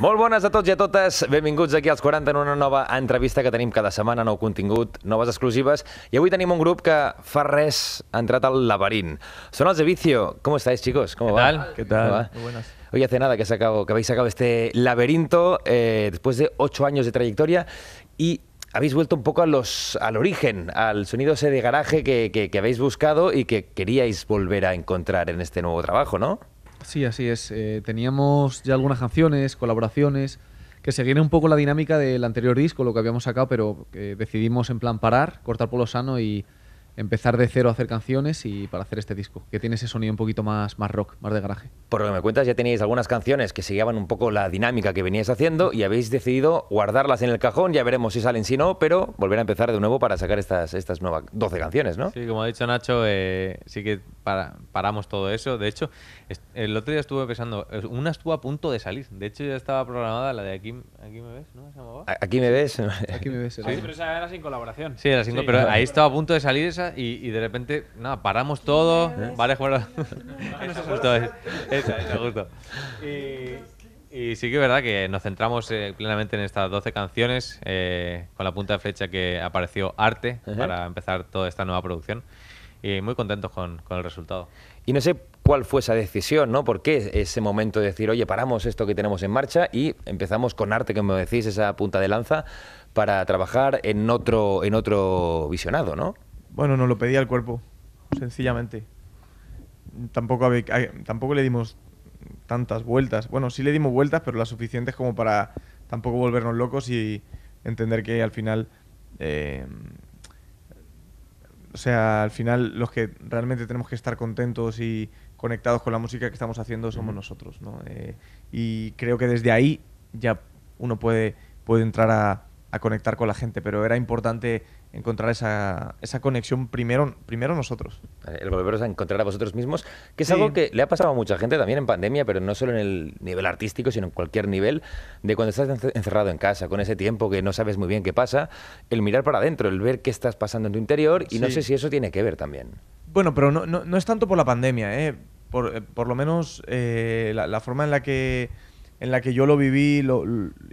Muy bones a todos y a totes. Benvinguts aquí als 40 en una nueva entrevista que tenemos cada setmana, nou contingut, noves exclusivas. Y avui tenemos un grupo que fa res ha entrat al laberint. Són de Vicio. ¿Cómo estáis, chicos? ¿Cómo va? ¿Qué tal? Muy buenas. Hoy hace nada que, que habéis sacado este laberinto eh, después de ocho años de trayectoria y habéis vuelto un poco al origen, al sonido ese de garaje que habéis buscado y que queríais volver a encontrar en este nuevo trabajo, ¿no? Sí, así es. Eh, teníamos ya algunas canciones, colaboraciones, que seguían un poco la dinámica del anterior disco, lo que habíamos sacado, pero eh, decidimos en plan parar, cortar por lo sano y empezar de cero a hacer canciones y para hacer este disco, que tiene ese sonido un poquito más, más rock, más de garaje. Por lo que me cuentas, ya teníais algunas canciones que seguían un poco la dinámica que veníais haciendo y habéis decidido guardarlas en el cajón, ya veremos si salen, si no, pero volver a empezar de nuevo para sacar estas, estas nuevas 12 canciones, ¿no? Sí, como ha dicho Nacho, eh, sí que paramos todo eso. De hecho, el otro día estuve pensando, una estuvo a punto de salir. De hecho, ya estaba programada la de aquí, aquí me ves, Aquí me ves. Aquí ¿sí? pero esa era sin colaboración. Sí, sin pero ahí estaba a punto de salir esa y, de repente, nada, paramos todo. Vale, esa, justo. Y... sí que es verdad que nos centramos eh, plenamente en estas 12 canciones, eh, con la punta de flecha que apareció Arte para empezar toda esta nueva producción. Y eh, muy contentos con, el resultado. Y no sé cuál fue esa decisión, ¿no? ¿Por qué ese momento de decir, oye, paramos esto que tenemos en marcha y empezamos con arte, como me decís, esa punta de lanza, para trabajar en otro, en otro visionado, ¿no? Bueno, nos lo pedía el cuerpo, sencillamente. Tampoco, tampoco le dimos tantas vueltas. Bueno, sí le dimos vueltas, pero las suficientes como para tampoco volvernos locos y entender que al final eh, o sea, al final los que realmente tenemos que estar contentos y conectados con la música que estamos haciendo somos nosotros, ¿no? Eh, y creo que desde ahí ya uno puede, puede entrar a, a conectar con la gente, pero era importante encontrar esa, esa conexión primero, primero nosotros. El volveros a encontrar a vosotros mismos, que es algo que le ha pasado a mucha gente también en pandemia, pero no solo en el nivel artístico, sino en cualquier nivel, de cuando estás encerrado en casa, con ese tiempo que no sabes muy bien qué pasa, el mirar para adentro, el ver qué estás pasando en tu interior, y no sé si eso tiene que ver también. Bueno, pero no, no, no es tanto por la pandemia, ¿eh? por, eh, por, lo menos eh, la, forma en la que en la que yo lo viví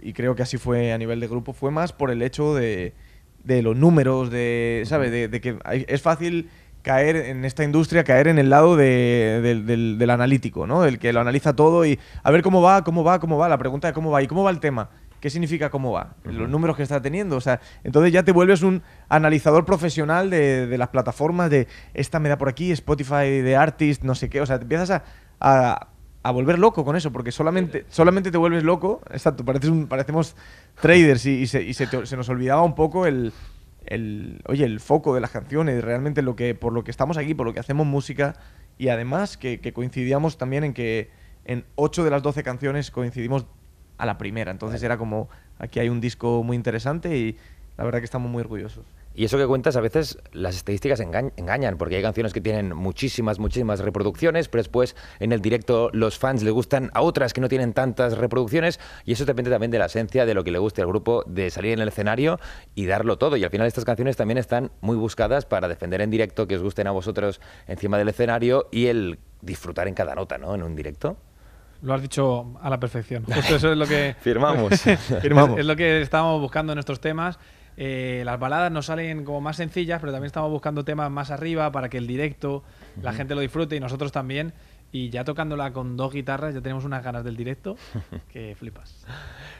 y creo que así fue a nivel de grupo, fue más por el hecho de, de los números, de, ¿sabes? De, que es fácil caer en esta industria, caer en el lado de, del, del, del analítico, ¿no? El que lo analiza todo y a ver cómo va, cómo va, cómo va, la pregunta de cómo va y cómo va el tema. ¿Qué significa cómo va? Los números que está teniendo. O sea, entonces ya te vuelves un analizador profesional de, las plataformas, de esta me da por aquí, Spotify de Artist, no sé qué. O sea, te empiezas a a volver loco con eso, porque solamente, solamente te vuelves loco. Exacto, un, parecemos traders y, se, nos olvidaba un poco el, oye, el foco de las canciones, realmente lo que, por lo que estamos aquí, por lo que hacemos música y además que, que coincidíamos también en que en 8 de las 12 canciones coincidimos a la primera, entonces era como, aquí hay un disco muy interesante y la verdad que estamos muy orgullosos. Y eso que cuentas, a veces las estadísticas engañan, porque hay canciones que tienen muchísimas, muchísimas reproducciones, pero después en el directo los fans le gustan a otras que no tienen tantas reproducciones, y eso depende también de la esencia, de lo que le guste al grupo, de salir en el escenario y darlo todo. Y al final estas canciones también están muy buscadas para defender en directo, que os gusten a vosotros encima del escenario y el disfrutar en cada nota, ¿no? En un directo. Lo has dicho a la perfección. Justo eso es lo que. Firmamos. Firmamos. Es, lo que estábamos buscando en nuestros temas eh, las baladas nos salen como más sencillas, pero también estamos buscando temas más arriba para que el directo, la gente lo disfrute y nosotros también. Y ya tocándola con dos guitarras, ya tenemos unas ganas del directo que flipas.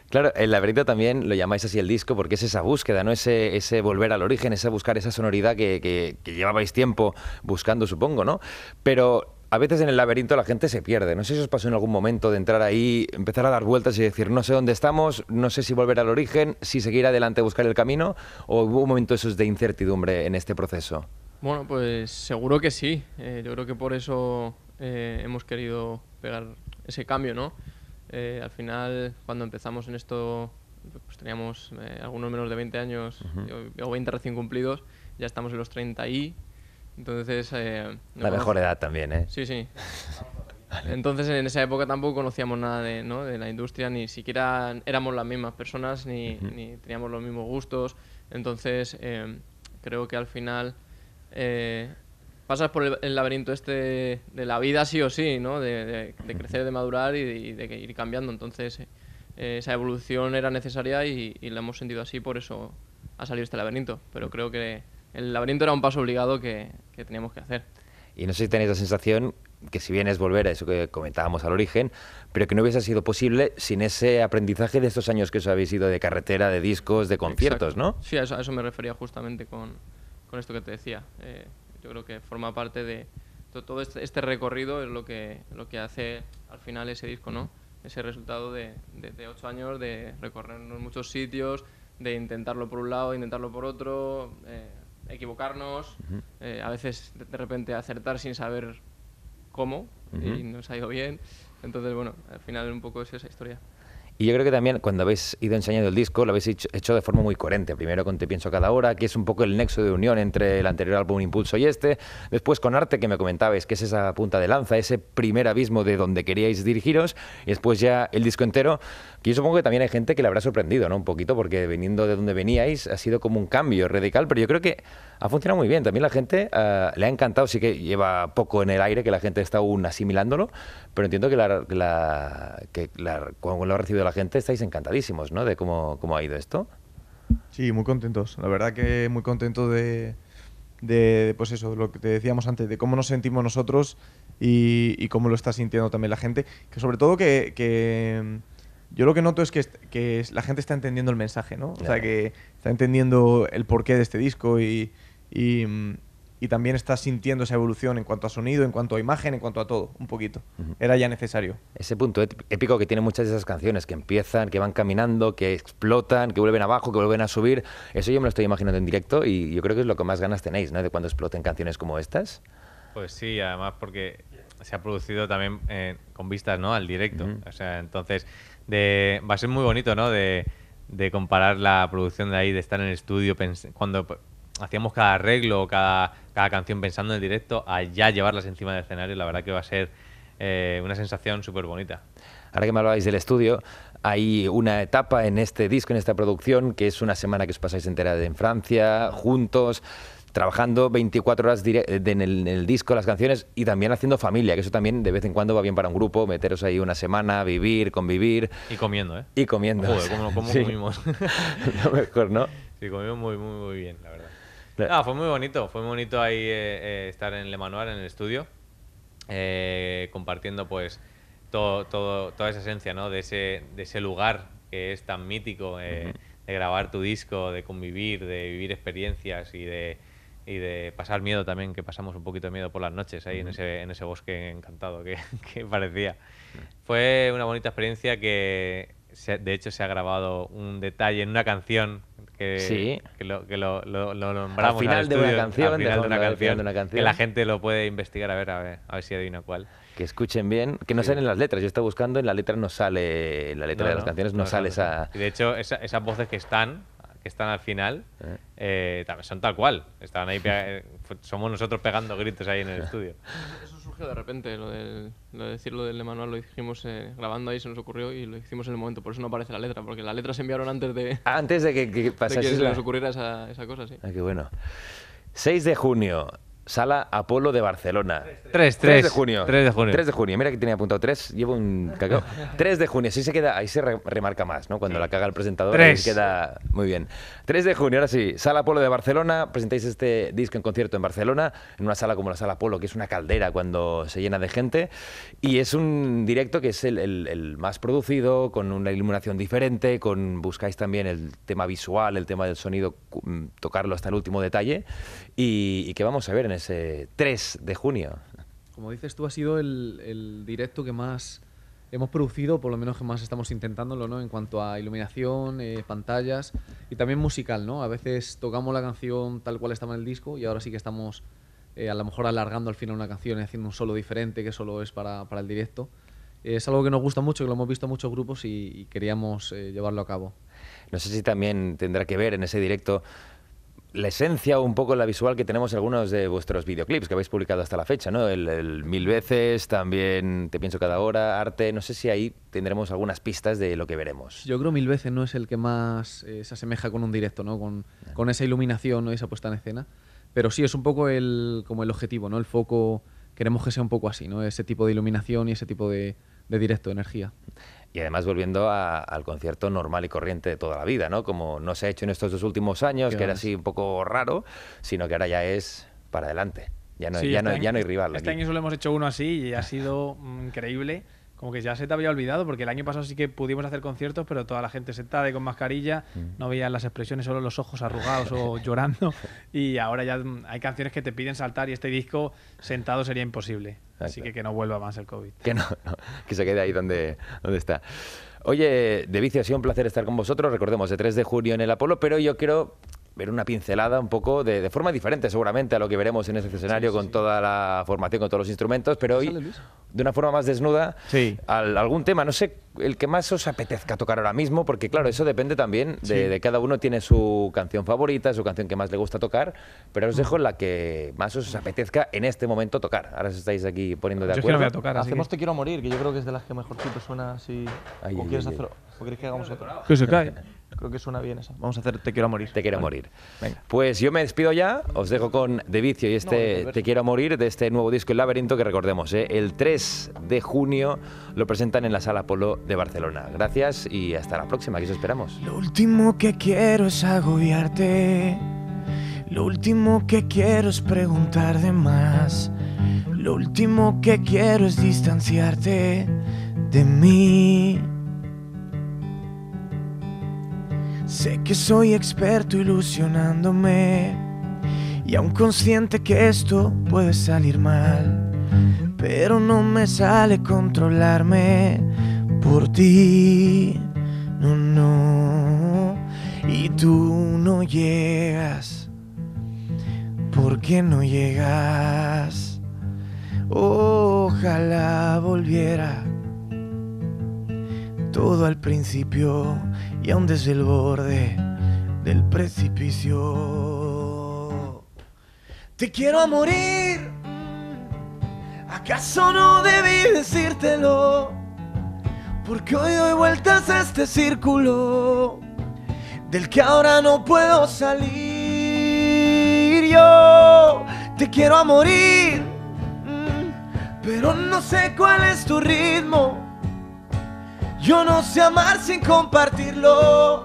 Claro, el laberinto también lo llamáis así el disco porque es esa búsqueda, ¿no? Ese, ese volver al origen, es buscar esa sonoridad que, que llevabais tiempo buscando, supongo, ¿no? Pero a veces en el laberinto la gente se pierde. No sé si os pasó en algún momento de entrar ahí, empezar a dar vueltas y decir, no sé dónde estamos, no sé si volver al origen, si seguir adelante, buscar el camino, o hubo un momento esos de incertidumbre en este proceso. Bueno, pues seguro que sí. Eh, yo creo que por eso eh, hemos querido pegar ese cambio, ¿no? Eh, al final, cuando empezamos en esto, pues teníamos algunos menos de 20 años, o 20 recién cumplidos, ya estamos en los 30 y entonces... Eh, la mejor edad también, ¿eh? Sí, sí. Entonces en esa época tampoco conocíamos nada de, ¿no? de la industria, ni siquiera éramos las mismas personas, ni, ni teníamos los mismos gustos. Entonces eh, creo que al final eh, pasas por el, laberinto este de la vida sí o sí, ¿no? de, crecer, de madurar y de, ir cambiando. Entonces esa evolución era necesaria y, y la hemos sentido así, por eso ha salido este laberinto. Pero creo que el laberinto era un paso obligado que, que teníamos que hacer. Y no sé si tenéis la sensación que si bien es volver a eso que comentábamos al origen, pero que no hubiese sido posible sin ese aprendizaje de estos años que os habéis ido de carretera, de discos, de conciertos, ¿no? Sí, a eso, me refería justamente con, esto que te decía. Eh, yo creo que forma parte de todo este, este, recorrido, es lo que, lo que hace al final ese disco, ¿no? Ese resultado de, ocho años, de recorrernos muchos sitios, de intentarlo por un lado, intentarlo por otro. Eh, equivocarnos, eh, a veces de, repente acertar sin saber cómo y nos ha ido bien. Entonces, bueno, al final un poco es esa historia. Y yo creo que también cuando habéis ido enseñando el disco, lo habéis hecho, de forma muy coherente. Primero con Te Pienso Cada Hora, que es un poco el nexo de unión entre el anterior álbum Impulso y este. Después con Arte, que me comentabais, que es esa punta de lanza, ese primer abismo de donde queríais dirigiros. Y después ya el disco entero, que yo supongo que también hay gente que le habrá sorprendido, ¿no? Un poquito, porque viniendo de donde veníais ha sido como un cambio radical, pero yo creo que ha funcionado muy bien. También la gente ah, le ha encantado, sí que lleva poco en el aire, que la gente está aún asimilándolo, pero entiendo que, la, que cuando lo ha recibido la gente, estáis encantadísimos, ¿no? De cómo, cómo ha ido esto. Sí, muy contentos. La verdad que muy contentos de, de, pues eso, lo que te decíamos antes, de cómo nos sentimos nosotros y, cómo lo está sintiendo también la gente. Que sobre todo que, yo lo que noto es que, la gente está entendiendo el mensaje, ¿no? O sea, que está entendiendo el porqué de este disco y, mm, y también estás sintiendo esa evolución en cuanto a sonido, en cuanto a imagen, en cuanto a todo, un poquito. Era ya necesario. Ese punto épico que tiene muchas de esas canciones, que empiezan, que van caminando, que explotan, que vuelven abajo, que vuelven a subir, eso yo me lo estoy imaginando en directo y yo creo que es lo que más ganas tenéis, ¿no? De cuando exploten canciones como estas. Pues sí, además porque se ha producido también eh, con vistas, ¿no? Al directo. O sea, entonces va a ser muy bonito, ¿no? De, de comparar la producción de ahí, de estar en el estudio, cuando hacíamos cada arreglo, cada, canción pensando en el directo, a ya llevarlas encima del escenario, la verdad que va a ser eh, una sensación súper bonita. Ahora que me hablabais del estudio, hay una etapa en este disco, en esta producción, que es una semana que os pasáis entera en Francia, juntos trabajando 24 horas en el, disco, las canciones y también haciendo familia, que eso también de vez en cuando va bien para un grupo, meteros ahí una semana, vivir, convivir. Y comiendo, ¿eh? Y comiendo. ¿cómo, comimos? Lo mejor, ¿no? Sí, comimos muy, muy, muy bien, la verdad. No, fue muy bonito, fue muy bonito ahí eh, eh, estar en Le Manoir, en el estudio, eh, compartiendo pues toda esa esencia ¿no? de, ese, de ese lugar que es tan mítico, de grabar tu disco, de convivir, de vivir experiencias y de, de pasar miedo también, que pasamos un poquito de miedo por las noches ahí en, ese, bosque encantado que, parecía. Fue una bonita experiencia que de hecho se ha grabado un detalle en una canción que, lo, nombramos al final, de, una canción, al final de, una canción, que la gente lo puede investigar a ver a ver, a ver si adivina cuál que escuchen bien que no salen las letras yo estaba buscando en la letra no sale en la letra de las canciones no, sale esa de hecho esas voces que están que están al final, eh. Eh, también son tal cual. Estaban ahí eh, somos nosotros pegando gritos ahí en el estudio. Eso surgió de repente, lo, lo de decir lo del Emanuel, lo dijimos grabando ahí, se nos ocurrió y lo hicimos en el momento. Por eso no aparece la letra, porque la letra se enviaron antes de. Ah, antes de que, que, de que se nos ocurriera esa, esa cosa, sí. Ah, qué bueno. 6 de junio, Sala Apolo de Barcelona. 3, de junio. 3 de junio. de junio. Mira que tenía apuntado 3, llevo un cacao. 3 de junio, sí se queda, ahí se remarca más, ¿no? Cuando la caga el presentador, 3. queda muy bien. 3 de junio, ahora sí, Sala Apolo de Barcelona, presentáis este disco en concierto en Barcelona, en una sala como la Sala Apolo, que es una caldera cuando se llena de gente, y es un directo que es el, más producido, con una iluminación diferente, con buscáis también el tema visual, el tema del sonido, mm, tocarlo hasta el último detalle, y, y que vamos a ver en ese eh, 3 de junio. Como dices tú, ha sido el, directo que más hemos producido, por lo menos que más estamos intentándolo, ¿no? En cuanto a iluminación, eh, pantallas y también musical, ¿no? A veces tocamos la canción tal cual estaba en el disco y ahora sí que estamos eh, a lo mejor alargando al final una canción y haciendo un solo diferente que solo es para, el directo. es algo que nos gusta mucho, que lo hemos visto en muchos grupos y, y queríamos llevarlo a cabo. No sé si también tendrá que ver en ese directo la esencia un poco la visual que tenemos algunos de vuestros videoclips que habéis publicado hasta la fecha, ¿no? El, Mil veces, también Te pienso cada hora, Arte, no sé si ahí tendremos algunas pistas de lo que veremos. Yo creo Mil veces no es el que más eh, se asemeja con un directo, ¿no? Con, esa iluminación o esa puesta en escena, pero sí es un poco el, como el objetivo, ¿no? El foco, queremos que sea un poco así, ¿no? Ese tipo de iluminación y ese tipo de, de directo, de energía y además volviendo al concierto normal y corriente de toda la vida, ¿no? Como no se ha hecho en estos dos últimos años, que era así un poco raro, sino que ahora ya es para adelante. Ya no, ya, no este ya no, hay rival. Este año solo hemos hecho uno así y ha sido mm, increíble como que ya se te había olvidado, porque el año pasado sí que pudimos hacer conciertos, pero toda la gente sentada y con mascarilla, mm. no veían las expresiones, solo los ojos arrugados o llorando. Y ahora ya mm, hay canciones que te piden saltar y este disco sentado sería imposible. Así que que no vuelva más el COVID. Que no, que se quede ahí donde, está. Oye, de vicio ha sido un placer estar con vosotros. Recordemos, el 3 de junio en el Apolo, pero yo quiero ver una pincelada un poco de, de, forma diferente seguramente a lo que veremos en ese escenario con toda la formación, con todos los instrumentos, pero hoy de una forma más desnuda al, algún tema, no sé, el que más os apetezca tocar ahora mismo, porque claro, eso depende también de, cada uno, tiene su canción favorita, su canción que más le gusta tocar, pero os mm. dejo la que más os apetezca en este momento tocar. Ahora os estáis aquí poniendo de acuerdo. Yo es a tocar, Hacemos Te quiero morir, que yo creo que es de las que mejor te suena si... o quieres ¿O que hagamos otro? Que se cae. Creo que suena bien esa. Vamos a hacer Te quiero morir. Te quiero morir. Pues yo me despido ya. Os dejo con De Vicio y este Te quiero morir de este nuevo disco El Laberinto que recordemos. ¿eh? El 3 de junio lo presentan en la Sala Polo de Barcelona. Gracias y hasta la próxima. que os esperamos. Lo último que quiero es agobiarte. Lo último que quiero es preguntar de más. Lo último que quiero es distanciarte de mí. Sé que soy experto ilusionándome y aún consciente que esto puede salir mal, pero no me sale controlarme por ti, no, no, y tú no llegas, ¿por qué no llegas? Ojalá volviera todo al principio y aún desde el borde del precipicio. Te quiero a morir, ¿acaso no debí decírtelo? Porque hoy doy vueltas a este círculo del que ahora no puedo salir. Yo te quiero a morir, mm, pero no sé cuál es tu ritmo yo no sé amar sin compartirlo.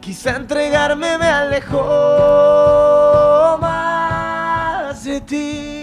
Quizá entregarme me alejó más de ti.